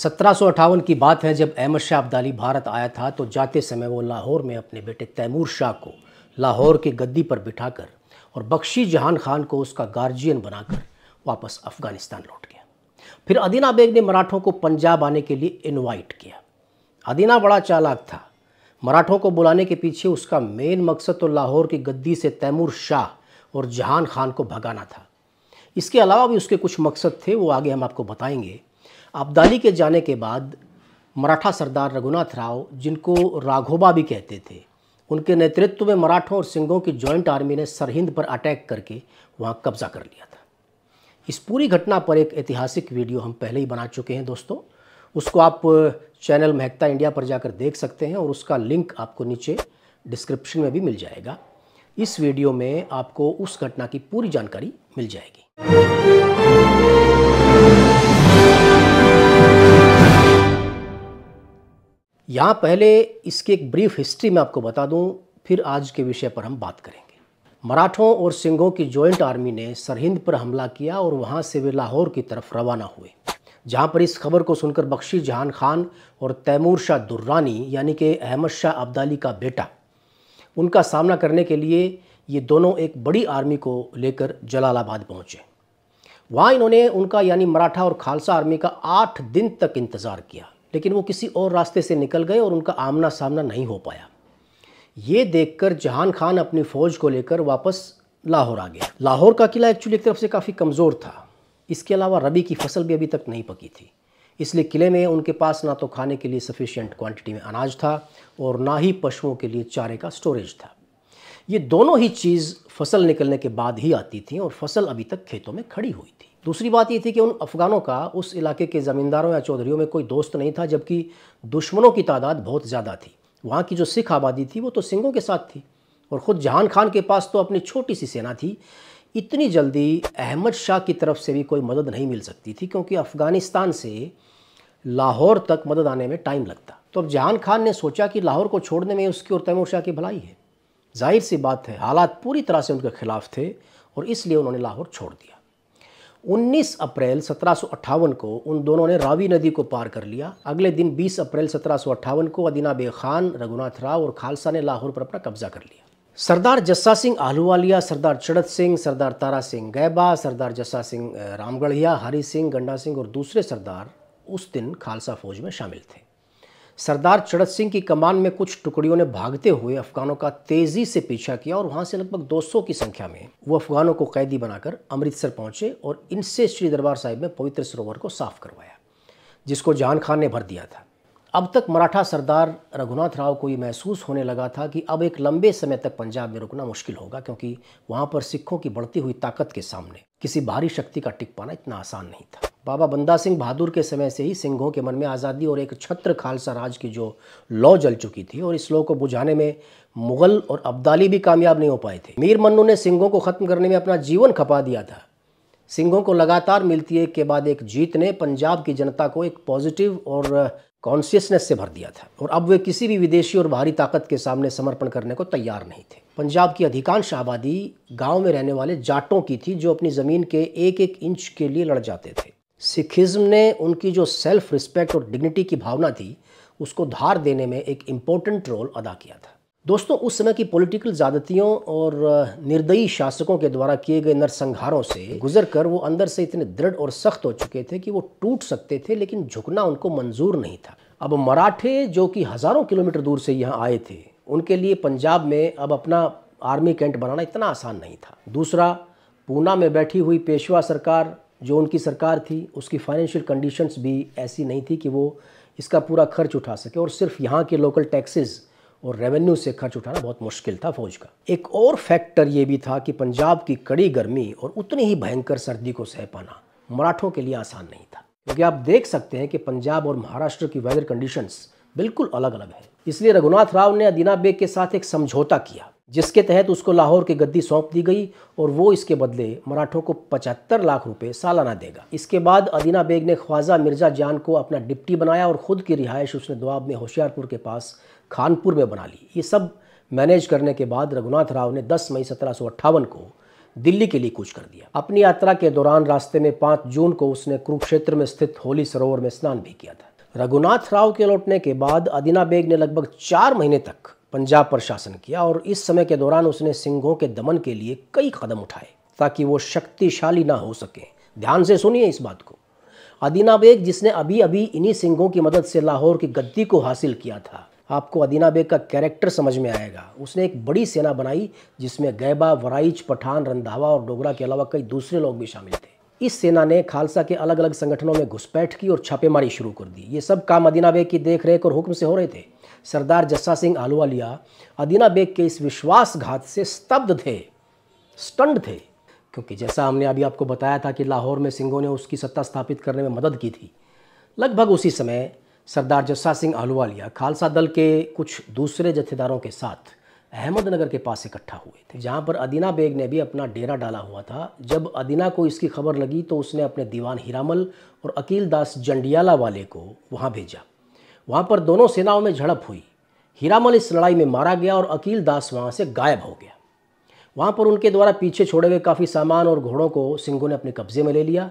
सत्रह की बात है जब अहमद शाह अब्दाली भारत आया था तो जाते समय वो लाहौर में अपने बेटे तैमूर शाह को लाहौर की गद्दी पर बिठाकर और बख्शी जहान खान को उसका गार्जियन बनाकर वापस अफगानिस्तान लौट गया फिर अदीना बेग ने मराठों को पंजाब आने के लिए इनवाइट किया अदीना बड़ा चालाक था मराठों को बुलाने के पीछे उसका मेन मकसद तो लाहौर की गद्दी से तैमूर शाह और जहान खान को भगाना था इसके अलावा भी उसके कुछ मकसद थे वो आगे हम आपको बताएंगे आबदाली के जाने के बाद मराठा सरदार रघुनाथ राव जिनको राघोबा भी कहते थे उनके नेतृत्व में मराठों और सिंगों की जॉइंट आर्मी ने सरहिंद पर अटैक करके वहाँ कब्जा कर लिया था इस पूरी घटना पर एक ऐतिहासिक वीडियो हम पहले ही बना चुके हैं दोस्तों उसको आप चैनल महकता इंडिया पर जाकर देख सकते हैं और उसका लिंक आपको नीचे डिस्क्रिप्शन में भी मिल जाएगा इस वीडियो में आपको उस घटना की पूरी जानकारी मिल जाएगी यहाँ पहले इसकी एक ब्रीफ हिस्ट्री मैं आपको बता दूँ फिर आज के विषय पर हम बात करेंगे मराठों और सिंघों की जॉइंट आर्मी ने सरहिंद पर हमला किया और वहाँ से वे लाहौर की तरफ रवाना हुए जहाँ पर इस खबर को सुनकर बख्शी जहान खान और तैमूर शाह दुर्रानी यानी कि अहमद शाह अब्दाली का बेटा उनका सामना करने के लिए ये दोनों एक बड़ी आर्मी को लेकर जलालाबाद पहुँचे वहाँ इन्होंने उनका यानी मराठा और खालसा आर्मी का आठ दिन तक इंतज़ार किया लेकिन वो किसी और रास्ते से निकल गए और उनका आमना सामना नहीं हो पाया ये देखकर जहान खान अपनी फ़ौज को लेकर वापस लाहौर आ गया लाहौर का किला एक्चुअली एक तरफ से काफ़ी कमज़ोर था इसके अलावा रबी की फसल भी अभी तक नहीं पकी थी इसलिए किले में उनके पास ना तो खाने के लिए सफिशेंट क्वांटिटी में अनाज था और ना ही पशुओं के लिए चारे का स्टोरेज था ये दोनों ही चीज़ फसल निकलने के बाद ही आती थी और फसल अभी तक खेतों में खड़ी हुई थी दूसरी बात ये थी कि उन अफगानों का उस इलाके के ज़मींदारों या चौधरीों में कोई दोस्त नहीं था जबकि दुश्मनों की तादाद बहुत ज़्यादा थी वहाँ की जो सिख आबादी थी वो तो सिंगों के साथ थी और ख़ुद जहान खान के पास तो अपनी छोटी सी सेना थी इतनी जल्दी अहमद शाह की तरफ से भी कोई मदद नहीं मिल सकती थी क्योंकि अफ़गानिस्तान से लाहौर तक मदद आने में टाइम लगता तो अब जहान खान ने सोचा कि लाहौर को छोड़ने में उसकी और तैमूर शाह की भलाई है जाहिर सी बात है हालात पूरी तरह से उनके खिलाफ थे और इसलिए उन्होंने लाहौर छोड़ दिया 19 अप्रैल सत्रह को उन दोनों ने रावी नदी को पार कर लिया अगले दिन 20 अप्रैल सत्रह को अदीना बे खान रघुनाथ राव और खालसा ने लाहौर पर अपना कब्जा कर लिया सरदार जस्सा सिंह आहलूवालिया सरदार चढ़त सिंह सरदार तारा सिंह गैबा सरदार जस्सा सिंह रामगढ़िया हरी सिंह गंडा सिंह और दूसरे सरदार उस दिन खालसा फौज में शामिल थे सरदार चरत सिंह की कमान में कुछ टुकड़ियों ने भागते हुए अफगानों का तेजी से पीछा किया और वहां से लगभग 200 की संख्या में वो अफगानों को कैदी बनाकर अमृतसर पहुंचे और इनसे श्री दरबार साहिब में पवित्र सरोवर को साफ करवाया जिसको जान खान ने भर दिया था अब तक मराठा सरदार रघुनाथ राव को ये महसूस होने लगा था कि अब एक लंबे समय तक पंजाब में रुकना मुश्किल होगा क्योंकि वहाँ पर सिखों की बढ़ती हुई ताकत के सामने किसी भारी शक्ति का टिक पाना इतना आसान नहीं था बाबा बंदा सिंह बहादुर के समय से ही सिंहों के मन में आज़ादी और एक छत्र खालसा राज की जो लौ जल चुकी थी और इस लौ को बुझाने में मुगल और अब्दाली भी कामयाब नहीं हो पाए थे मीर मन्नू ने सिंहों को ख़त्म करने में अपना जीवन खपा दिया था सिंहों को लगातार मिलती एक के बाद एक जीत ने पंजाब की जनता को एक पॉजिटिव और कॉन्शियसनेस से भर दिया था और अब वे किसी भी विदेशी और बाहरी ताकत के सामने समर्पण करने को तैयार नहीं थे पंजाब की अधिकांश आबादी गांव में रहने वाले जाटों की थी जो अपनी ज़मीन के एक एक इंच के लिए लड़ जाते थे सिखिज़्म ने उनकी जो सेल्फ रिस्पेक्ट और डिग्निटी की भावना थी उसको धार देने में एक इम्पोर्टेंट रोल अदा किया था दोस्तों उस समय की पॉलिटिकल ज़्यादतियों और निर्दयी शासकों के द्वारा किए गए नरसंहारों से गुजर कर वो अंदर से इतने दृढ़ और सख्त हो चुके थे कि वो टूट सकते थे लेकिन झुकना उनको मंजूर नहीं था अब मराठे जो कि हज़ारों किलोमीटर दूर से यहाँ आए थे उनके लिए पंजाब में अब अपना आर्मी कैंट बनाना इतना आसान नहीं था दूसरा पूना में बैठी हुई पेशवा सरकार जो उनकी सरकार थी उसकी फाइनेंशियल कंडीशंस भी ऐसी नहीं थी कि वो इसका पूरा खर्च उठा सके और सिर्फ यहाँ के लोकल टैक्सेज और रेवेन्यू से खर्च उठाना बहुत मुश्किल था फौज का एक और फैक्टर ये भी था कि पंजाब की कड़ी गर्मी और उतनी ही भयंकर सर्दी को सह पाना मराठों के लिए आसान नहीं था क्योंकि आप देख सकते हैं कि पंजाब और महाराष्ट्र की वेदर कंडीशंस बिल्कुल अलग अलग है इसलिए रघुनाथ राव ने अदीना बेग के साथ एक समझौता किया जिसके तहत उसको लाहौर की गद्दी सौंप दी गई और वो इसके बदले मराठों को 75 लाख रुपए सालाना देगा इसके बाद अदीना बेग ने ख्वाजा मिर्जा जान को अपना डिप्टी बनाया और ख़ुद की रिहाइश उसने दुआब में होशियारपुर के पास खानपुर में बना ली ये सब मैनेज करने के बाद रघुनाथ राव ने 10 मई सत्रह को दिल्ली के लिए कूच कर दिया अपनी यात्रा के दौरान रास्ते में पाँच जून को उसने कुरुक्षेत्र में स्थित होली सरोवर में स्नान भी किया था रघुनाथ राव के लौटने के बाद अदीना बेग ने लगभग चार महीने तक पंजाब पर शासन किया और इस समय के दौरान उसने सिंघों के दमन के लिए कई कदम उठाए ताकि वो शक्तिशाली ना हो सकें ध्यान से सुनिए इस बात को अदीना बेग जिसने अभी अभी इन्हीं सिंघों की मदद से लाहौर की गद्दी को हासिल किया था आपको अदीना बेग का कैरेक्टर समझ में आएगा उसने एक बड़ी सेना बनाई जिसमें गैबा वराइच पठान रंधावा और डोगरा के अलावा कई दूसरे लोग भी शामिल थे इस सेना ने खालसा के अलग अलग संगठनों में घुसपैठ की और छापेमारी शुरू कर दी ये सब काम अदीना बेग की देखरेख और हुक्म से हो रहे थे सरदार जस्सा सिंह आलूवालिया अदीना बेग के इस विश्वासघात से स्तब्ध थे स्टंड थे क्योंकि जैसा हमने अभी आपको बताया था कि लाहौर में सिंगों ने उसकी सत्ता स्थापित करने में मदद की थी लगभग उसी समय सरदार जस्सा सिंह आलूवालिया खालसा दल के कुछ दूसरे जत्थेदारों के साथ अहमदनगर के पास इकट्ठा हुए थे जहाँ पर अदीना बेग ने भी अपना डेरा डाला हुआ था जब अदीना को इसकी खबर लगी तो उसने अपने दीवान हीरामल और अकील दास जंडियाला वाले को वहाँ भेजा वहाँ पर दोनों सेनाओं में झड़प हुई हीरामल इस लड़ाई में मारा गया और अकील दास वहाँ से गायब हो गया वहाँ पर उनके द्वारा पीछे छोड़े हुए काफ़ी सामान और घोड़ों को सिंघों ने अपने कब्जे में ले लिया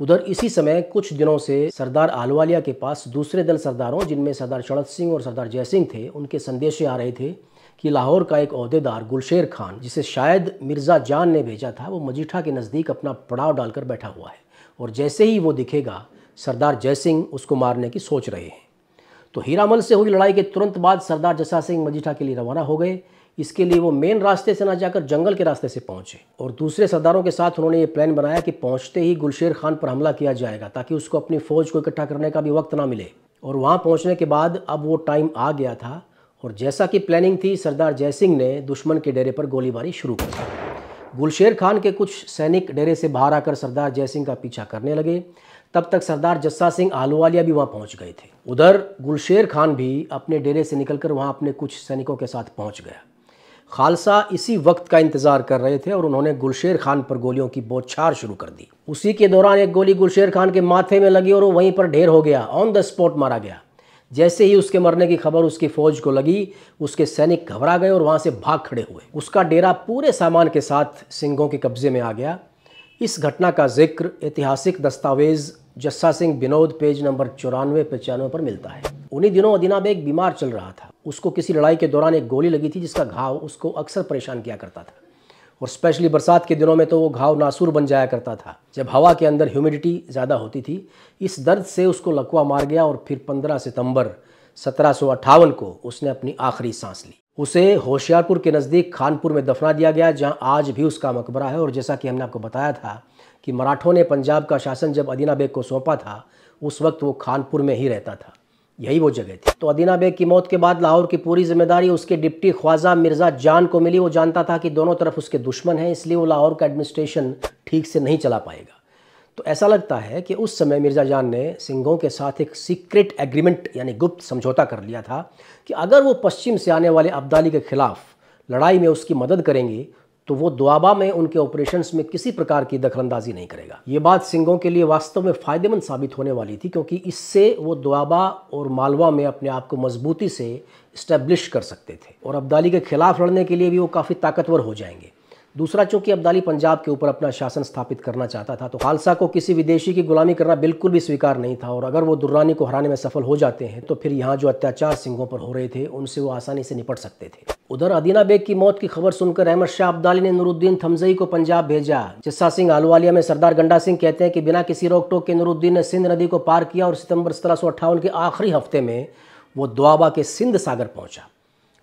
उधर इसी समय कुछ दिनों से सरदार आलवालिया के पास दूसरे दल सरदारों जिनमें सरदार शरद सिंह और सरदार जय सिंह थे उनके संदेशे आ रहे थे कि लाहौर का एक अहदेदार गुलशेर खान जिसे शायद मिर्ज़ा जान ने भेजा था वो मजीठा के नज़दीक अपना पड़ाव डालकर बैठा हुआ है और जैसे ही वो दिखेगा सरदार जय सिंह उसको मारने की सोच रहे हैं तो हीरामल से हुई लड़ाई के तुरंत बाद सरदार जसा सिंह मजीठा के लिए रवाना हो गए इसके लिए वो मेन रास्ते से ना जाकर जंगल के रास्ते से पहुंचे और दूसरे सरदारों के साथ उन्होंने ये प्लान बनाया कि पहुंचते ही गुलशेर खान पर हमला किया जाएगा ताकि उसको अपनी फौज को इकट्ठा करने का भी वक्त ना मिले और वहाँ पहुँचने के बाद अब वो टाइम आ गया था और जैसा कि प्लानिंग थी सरदार जयसिंह ने दुश्मन के डेरे पर गोलीबारी शुरू कर दी गुलशेर खान के कुछ सैनिक डेरे से बाहर आकर सरदार जयसिंह का पीछा करने लगे तब तक सरदार जस्सा सिंह आलूवालिया भी वहाँ पहुँच गए थे उधर गुलशेर खान भी अपने डेरे से निकलकर वहाँ अपने कुछ सैनिकों के साथ पहुँच गया खालसा इसी वक्त का इंतज़ार कर रहे थे और उन्होंने गुलशेर खान पर गोलियों की बौछार शुरू कर दी उसी के दौरान एक गोली गुलशेर खान के माथे में लगी और वो वहीं पर ढेर हो गया ऑन द स्पॉट मारा गया जैसे ही उसके मरने की खबर उसकी फौज को लगी उसके सैनिक घबरा गए और वहाँ से भाग खड़े हुए उसका डेरा पूरे सामान के साथ सिंगों के कब्जे में आ गया इस घटना का जिक्र ऐतिहासिक दस्तावेज जस्सा सिंह विनोद पेज नंबर चौरानवे पचानवे पर मिलता है उन्हीं दिनों अदीना बेग बीमार चल रहा था उसको किसी लड़ाई के दौरान एक गोली लगी थी जिसका घाव उसको अक्सर परेशान किया करता था और स्पेशली बरसात के दिनों में तो वो घाव नासूर बन जाया करता था जब हवा के अंदर ह्यूमिडिटी ज़्यादा होती थी इस दर्द से उसको लकवा मार गया और फिर 15 सितंबर सत्रह को उसने अपनी आखिरी सांस ली उसे होशियारपुर के नज़दीक खानपुर में दफना दिया गया जहां आज भी उसका मकबरा है और जैसा कि हमने आपको बताया था कि मराठों ने पंजाब का शासन जब अदीना बेग को सौंपा था उस वक्त वो खानपुर में ही रहता था यही वो जगह थी तो अदीना बेग की मौत के बाद लाहौर की पूरी जिम्मेदारी उसके डिप्टी ख्वाजा मिर्ज़ा जान को मिली वो जानता था कि दोनों तरफ उसके दुश्मन हैं इसलिए वो लाहौर का एडमिनिस्ट्रेशन ठीक से नहीं चला पाएगा तो ऐसा लगता है कि उस समय मिर्ज़ा जान ने सिंघों के साथ एक सीक्रेट एग्रीमेंट यानी गुप्त समझौता कर लिया था कि अगर वो पश्चिम से आने वाले अब्दाली के ख़िलाफ़ लड़ाई में उसकी मदद करेंगे तो वो दुआबा में उनके ऑपरेशंस में किसी प्रकार की दखलंदाजी नहीं करेगा ये बात सिंघों के लिए वास्तव में फ़ायदेमंद साबित होने वाली थी क्योंकि इससे वो दुआबा और मालवा में अपने आप को मजबूती से इस्टेब्लिश कर सकते थे और अब्दाली के खिलाफ लड़ने के लिए भी वो काफ़ी ताकतवर हो जाएंगे दूसरा चूंकि अब्दाली पंजाब के ऊपर अपना शासन स्थापित करना चाहता था तो खालसा को किसी विदेशी की गुलामी करना बिल्कुल भी स्वीकार नहीं था और अगर वो दुर्रानी को हराने में सफल हो जाते हैं तो फिर यहाँ जो अत्याचार सिंहों पर हो रहे थे उनसे वो आसानी से निपट सकते थे उधर अदीना बेग की मौत की खबर सुनकर अहमद शाह अब्दाली ने नूरुद्दीन थमजई को पंजाब भेजा जिस्सा सिंह आलवालिया में सरदार गंडा सिंह कहते हैं कि बिना किसी रोक टोक के नूरुद्दीन ने सिंध नदी को पार किया और सितंबर सत्रह के आखिरी हफ्ते में वो दुआबा के सिंध सागर पहुंचा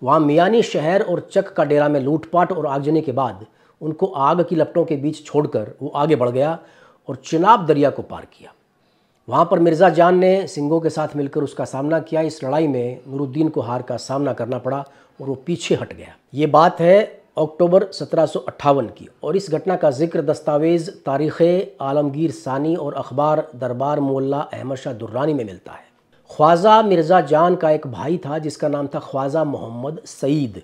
वहाँ मियानी शहर और चक का डेरा में लूटपाट और आगजनी के बाद उनको आग की लपटों के बीच छोड़कर वो आगे बढ़ गया और चिनाब दरिया को पार किया वहाँ पर मिर्ज़ा जान ने सिंगों के साथ मिलकर उसका सामना किया इस लड़ाई में नूरुद्दीन को हार का सामना करना पड़ा और वो पीछे हट गया ये बात है अक्टूबर सत्रह की और इस घटना का जिक्र दस्तावेज़ तारीख़ आलमगीर सानी और अखबार दरबार मोल्ला अहमद शाह दुर्रानी में मिलता है ख्वाजा मिर्ज़ा जान का एक भाई था जिसका नाम था ख्वाजा मोहम्मद सईद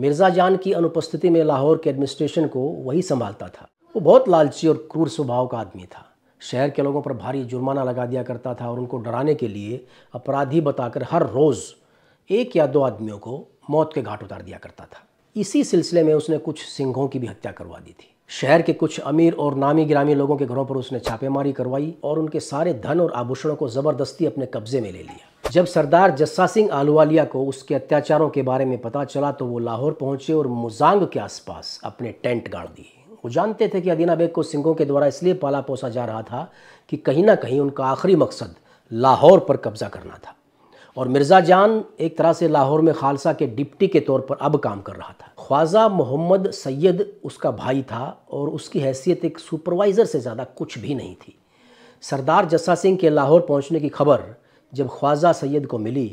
मिर्ज़ा जान की अनुपस्थिति में लाहौर के एडमिनिस्ट्रेशन को वही संभालता था वो बहुत लालची और क्रूर स्वभाव का आदमी था शहर के लोगों पर भारी जुर्माना लगा दिया करता था और उनको डराने के लिए अपराधी बताकर हर रोज़ एक या दो आदमियों को मौत के घाट उतार दिया करता था इसी सिलसिले में उसने कुछ सिंहों की भी हत्या करवा दी थी शहर के कुछ अमीर और नामी ग्रामी लोगों के घरों पर उसने छापेमारी करवाई और उनके सारे धन और आभूषणों को ज़बरदस्ती अपने कब्जे में ले लिया जब सरदार जस्सा सिंह आलूवालिया को उसके अत्याचारों के बारे में पता चला तो वो लाहौर पहुंचे और मुजांग के आसपास अपने टेंट गाड़ दिए वो जानते थे कि अदीना बेग को सिंगों के द्वारा इसलिए पाला पोसा जा रहा था कि कहीं ना कहीं उनका आखिरी मकसद लाहौर पर कब्जा करना था और मिर्ज़ा जान एक तरह से लाहौर में खालसा के डिप्टी के तौर पर अब काम कर रहा था ख्वाजा मोहम्मद सैयद उसका भाई था और उसकी हैसियत एक सुपरवाइज़र से ज़्यादा कुछ भी नहीं थी सरदार जस्सा सिंह के लाहौर पहुंचने की खबर जब ख्वाजा सैद को मिली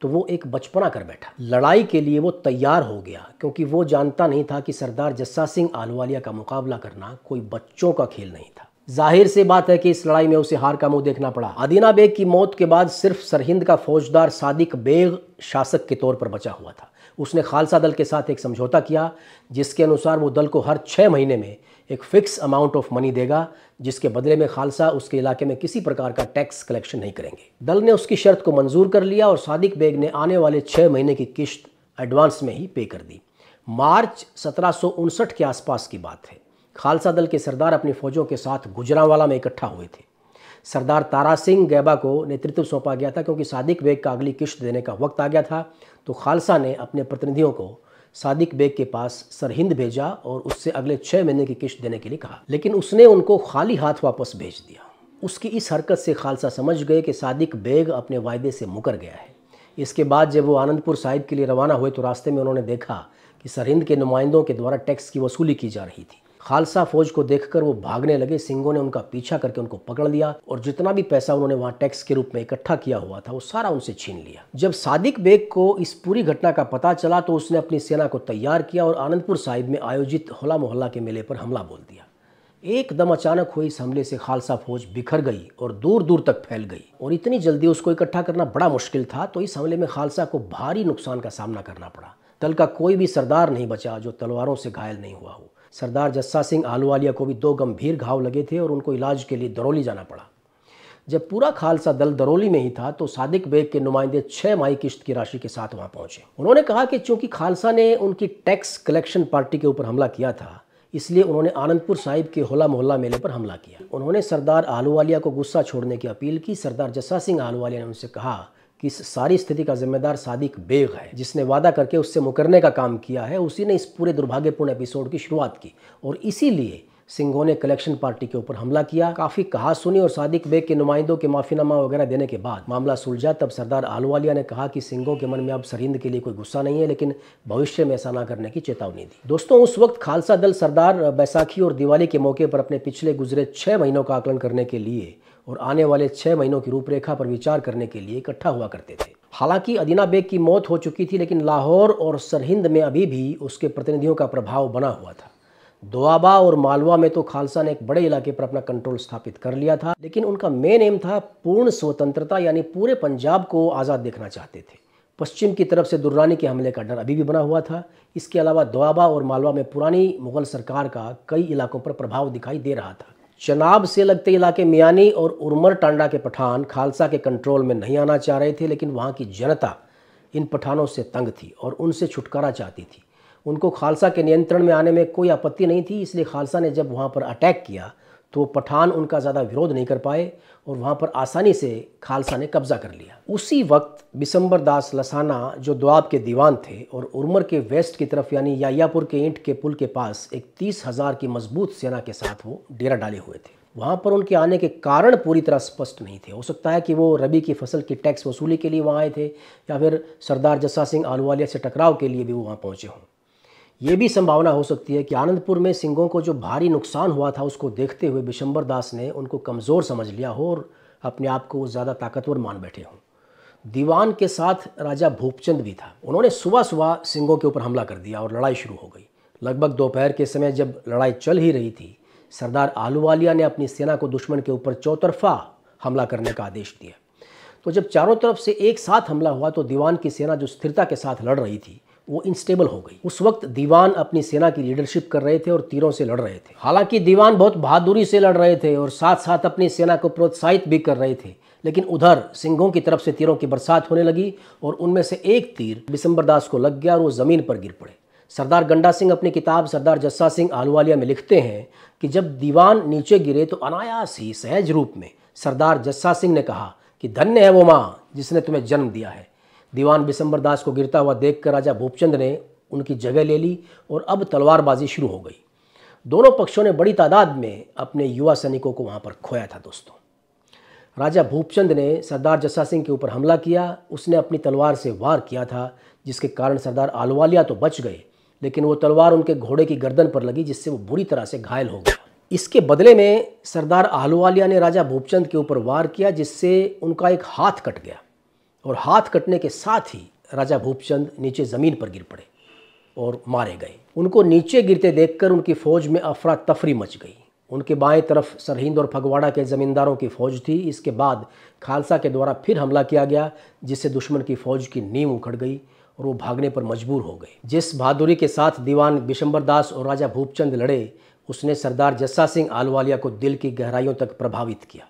तो वो एक बचपना कर बैठा लड़ाई के लिए वो तैयार हो गया क्योंकि वो जानता नहीं था कि सरदार जस्सा सिंह आलवालिया का मुकाबला करना कोई बच्चों का खेल नहीं था जाहिर से बात है कि इस लड़ाई में उसे हार का मुंह देखना पड़ा अदीना बेग की मौत के बाद सिर्फ सरहिंद का फौजदार सादिक बेग शासक के तौर पर बचा हुआ था उसने खालसा दल के साथ एक समझौता किया जिसके अनुसार वो दल को हर छः महीने में एक फ़िक्स अमाउंट ऑफ मनी देगा जिसके बदले में खालसा उसके इलाके में किसी प्रकार का टैक्स कलेक्शन नहीं करेंगे दल ने उसकी शर्त को मंजूर कर लिया और सादिक बेग ने आने वाले छः महीने की किश्त एडवांस में ही पे कर दी मार्च सत्रह के आसपास की बात है खालसा दल के सरदार अपनी फौजों के साथ गुजरावाला में इकट्ठा हुए थे सरदार तारा सिंह गैबा को नेतृत्व सौंपा गया था क्योंकि सादिक बेग का अगली किश्त देने का वक्त आ गया था तो खालसा ने अपने प्रतिनिधियों को सादिक बेग के पास सरहिंद भेजा और उससे अगले छः महीने की किश्त देने के लिए कहा लेकिन उसने उनको खाली हाथ वापस भेज दिया उसकी इस हरकत से खालसा समझ गए कि सादिक बेग अपने वायदे से मुकर गया है इसके बाद जब वो आनंदपुर साहिब के लिए रवाना हुए तो रास्ते में उन्होंने देखा कि सरहिंद के नुमाइंदों के द्वारा टैक्स की वसूली की जा रही थी खालसा फौज को देखकर वो भागने लगे सिंगों ने उनका पीछा करके उनको पकड़ लिया और जितना भी पैसा उन्होंने वहां टैक्स के रूप में इकट्ठा किया हुआ था वो सारा उनसे छीन लिया जब सादिक बेग को इस पूरी घटना का पता चला तो उसने अपनी सेना को तैयार किया और आनंदपुर साहिब में आयोजित होला मोहल्ला के मेले पर हमला बोल दिया एकदम अचानक हुए इस हमले से खालसा फौज बिखर गई और दूर दूर तक फैल गई और इतनी जल्दी उसको इकट्ठा करना बड़ा मुश्किल था तो इस हमले में खालसा को भारी नुकसान का सामना करना पड़ा दल का कोई भी सरदार नहीं बचा जो तलवारों से घायल नहीं हुआ हो सरदार जस्सा सिंह आलूवालिया को भी दो गंभीर घाव लगे थे और उनको इलाज के लिए दरौली जाना पड़ा जब पूरा खालसा दल दरौली में ही था तो सादिक बेग के नुमाइंदे छः माई किश्त की राशि के साथ वहाँ पहुँचे उन्होंने कहा कि चूंकि खालसा ने उनकी टैक्स कलेक्शन पार्टी के ऊपर हमला किया था इसलिए उन्होंने आनंदपुर साहिब के होला मोहल्ला मेले पर हमला किया उन्होंने सरदार आलूवालिया को गुस्सा छोड़ने की अपील की सरदार जस्सा सिंह आलूवालिया ने उनसे कहा कि इस सारी स्थिति का जिम्मेदार सादिक बेग है जिसने वादा करके उससे मुकरने का काम किया है उसी ने इस पूरे दुर्भाग्यपूर्ण एपिसोड की शुरुआत की और इसीलिए सिंघों ने कलेक्शन पार्टी के ऊपर हमला किया काफी कहा सुनी और सादिक बेग के नुमाइंदों के माफीनामा वगैरह देने के बाद मामला सुलझा तब सरदार आलवालिया ने कहा कि सिंघों के मन में अब सरहिंद के लिए कोई गुस्सा नहीं है लेकिन भविष्य में ऐसा ना करने की चेतावनी दी दोस्तों उस वक्त खालसा दल सरदार बैसाखी और दिवाली के मौके पर अपने पिछले गुजरे छह महीनों का आकलन करने के लिए और आने वाले छः महीनों की रूपरेखा पर विचार करने के लिए इकट्ठा हुआ करते थे हालांकि अदीना बेग की मौत हो चुकी थी लेकिन लाहौर और सरहिंद में अभी भी उसके प्रतिनिधियों का प्रभाव बना हुआ था दोआबा और मालवा में तो खालसा ने एक बड़े इलाके पर अपना कंट्रोल स्थापित कर लिया था लेकिन उनका मेन एम था पूर्ण स्वतंत्रता यानी पूरे पंजाब को आज़ाद देखना चाहते थे पश्चिम की तरफ से दुर्रानी के हमले का डर अभी भी बना हुआ था इसके अलावा दोआबा और मालवा में पुरानी मुगल सरकार का कई इलाकों पर प्रभाव दिखाई दे रहा था चनाब से लगते इलाके मियानी और उर्मर टांडा के पठान खालसा के कंट्रोल में नहीं आना चाह रहे थे लेकिन वहाँ की जनता इन पठानों से तंग थी और उनसे छुटकारा चाहती थी उनको खालसा के नियंत्रण में आने में कोई आपत्ति नहीं थी इसलिए खालसा ने जब वहाँ पर अटैक किया तो वो पठान उनका ज़्यादा विरोध नहीं कर पाए और वहाँ पर आसानी से खालसा ने कब्ज़ा कर लिया उसी वक्त बिसम्बर दास लसाना जो दुआब के दीवान थे और उर्मर के वेस्ट की तरफ यानी यायापुर के ईंट के पुल के पास एक तीस हज़ार की मजबूत सेना के साथ वो डेरा डाले हुए थे वहाँ पर उनके आने के कारण पूरी तरह स्पष्ट नहीं थे हो सकता है कि वो रबी की फसल की टैक्स वसूली के लिए वहाँ आए थे या फिर सरदार जस्सा सिंह आलूवालिया से टकराव के लिए भी वो वहाँ पहुँचे हों ये भी संभावना हो सकती है कि आनंदपुर में सिंगों को जो भारी नुकसान हुआ था उसको देखते हुए बिशंबर दास ने उनको कमज़ोर समझ लिया हो और अपने आप को ज़्यादा ताकतवर मान बैठे हों दीवान के साथ राजा भूपचंद भी था उन्होंने सुबह सुबह सिंगों के ऊपर हमला कर दिया और लड़ाई शुरू हो गई लगभग दोपहर के समय जब लड़ाई चल ही रही थी सरदार आलूवालिया ने अपनी सेना को दुश्मन के ऊपर चौतरफा हमला करने का आदेश दिया तो जब चारों तरफ से एक साथ हमला हुआ तो दीवान की सेना जो स्थिरता के साथ लड़ रही थी वो इंस्टेबल हो गई उस वक्त दीवान अपनी सेना की लीडरशिप कर रहे थे और तीरों से लड़ रहे थे हालांकि दीवान बहुत बहादुरी से लड़ रहे थे और साथ साथ अपनी सेना को प्रोत्साहित भी कर रहे थे लेकिन उधर सिंघों की तरफ से तीरों की बरसात होने लगी और उनमें से एक तीर बिसंबर दास को लग गया और वो ज़मीन पर गिर पड़े सरदार गंडा सिंह अपनी किताब सरदार जस्सा सिंह आलवालिया में लिखते हैं कि जब दीवान नीचे गिरे तो अनायास ही सहज रूप में सरदार जस्सा सिंह ने कहा कि धन्य है वो माँ जिसने तुम्हें जन्म दिया है दीवान बिसंबर दास को गिरता हुआ देखकर राजा भूपचंद ने उनकी जगह ले ली और अब तलवारबाजी शुरू हो गई दोनों पक्षों ने बड़ी तादाद में अपने युवा सैनिकों को वहाँ पर खोया था दोस्तों राजा भूपचंद ने सरदार जस्सा सिंह के ऊपर हमला किया उसने अपनी तलवार से वार किया था जिसके कारण सरदार आलवालिया तो बच गए लेकिन वो तलवार उनके घोड़े की गर्दन पर लगी जिससे वो बुरी तरह से घायल हो गया इसके बदले में सरदार आहलूवालिया ने राजा भूपचंद के ऊपर वार किया जिससे उनका एक हाथ कट गया और हाथ कटने के साथ ही राजा भूपचंद नीचे ज़मीन पर गिर पड़े और मारे गए उनको नीचे गिरते देखकर उनकी फ़ौज में अफरा तफरी मच गई उनके बाएं तरफ सरहिंद और फगवाड़ा के ज़मींदारों की फ़ौज थी इसके बाद खालसा के द्वारा फिर हमला किया गया जिससे दुश्मन की फ़ौज की नींव उखड़ गई और वो भागने पर मजबूर हो गए जिस बहादुरी के साथ दीवान बिशंबर दास और राजा भूपचंद लड़े उसने सरदार जस्सा सिंह आलवालिया को दिल की गहराइयों तक प्रभावित किया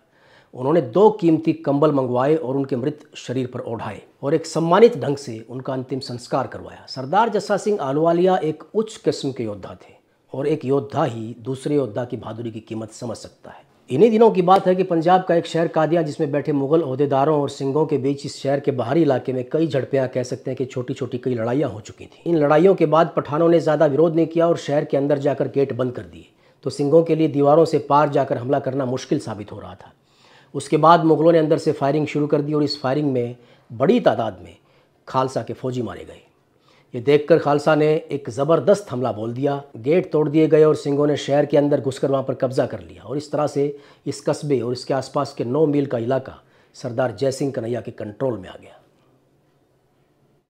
उन्होंने दो कीमती कंबल मंगवाए और उनके मृत शरीर पर ओढ़ाए और एक सम्मानित ढंग से उनका अंतिम संस्कार करवाया सरदार जस्सा सिंह आलवालिया एक उच्च किस्म के योद्धा थे और एक योद्धा ही दूसरे योद्धा की बहादुरी की कीमत समझ सकता है इन्हीं दिनों की बात है कि पंजाब का एक शहर कादिया जिसमें बैठे मुगल अहदेदारों और सिंहों के बीच इस शहर के बाहरी इलाके में कई झड़पियां कह सकते हैं कि छोटी छोटी कई लड़ाइयाँ हो चुकी थी इन लड़ाइयों के बाद पठानों ने ज़्यादा विरोध नहीं किया और शहर के अंदर जाकर गेट बंद कर दिए तो सिंहों के लिए दीवारों से पार जाकर हमला करना मुश्किल साबित हो रहा था उसके बाद मुग़लों ने अंदर से फायरिंग शुरू कर दी और इस फायरिंग में बड़ी तादाद में खालसा के फौजी मारे गए ये देखकर खालसा ने एक ज़बरदस्त हमला बोल दिया गेट तोड़ दिए गए और सिंघों ने शहर के अंदर घुसकर वहाँ पर कब्ज़ा कर लिया और इस तरह से इस कस्बे और इसके आसपास के नौ मील का इलाका सरदार जयसिंह कन्हैया के कंट्रोल में आ गया